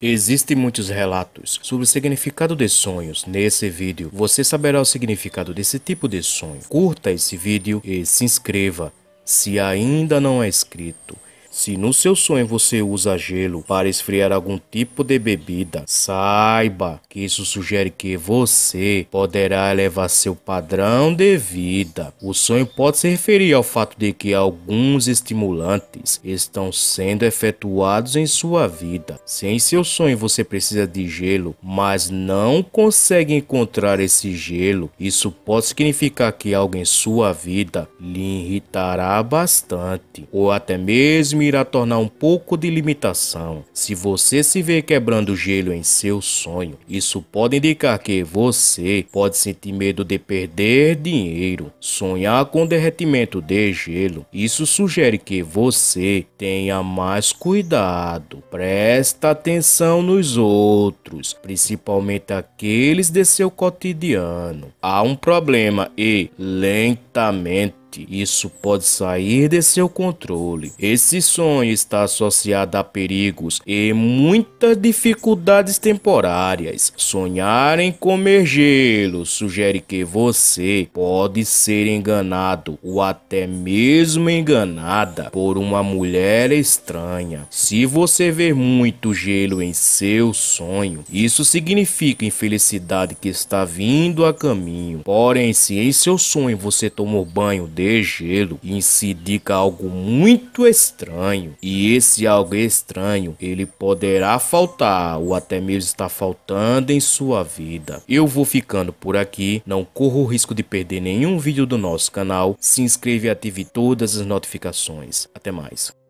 Existem muitos relatos sobre o significado de sonhos. Nesse vídeo você saberá o significado desse tipo de sonho. Curta esse vídeo e se inscreva se ainda não é inscrito. Se no seu sonho você usa gelo para esfriar algum tipo de bebida, saiba que isso sugere que você poderá elevar seu padrão de vida. O sonho pode se referir ao fato de que alguns estimulantes estão sendo efetuados em sua vida. Se em seu sonho você precisa de gelo, mas não consegue encontrar esse gelo, isso pode significar que algo em sua vida lhe irritará bastante, ou até mesmo irá tornar um pouco de limitação. Se você se vê quebrando gelo em seu sonho, isso pode indicar que você pode sentir medo de perder dinheiro, sonhar com derretimento de gelo. Isso sugere que você tenha mais cuidado, presta atenção nos outros, principalmente aqueles de seu cotidiano. Há um problema e lentamente mente. Isso pode sair de seu controle. Esse sonho está associado a perigos e muitas dificuldades temporárias. Sonhar em comer gelo sugere que você pode ser enganado ou até mesmo enganada por uma mulher estranha. Se você ver muito gelo em seu sonho, isso significa infelicidade que está vindo a caminho. Porém, se em seu sonho você tomou banho de gelo e se indica algo muito estranho. E esse algo estranho, ele poderá faltar ou até mesmo está faltando em sua vida. Eu vou ficando por aqui, não corro o risco de perder nenhum vídeo do nosso canal. Se inscreva e ative todas as notificações. Até mais.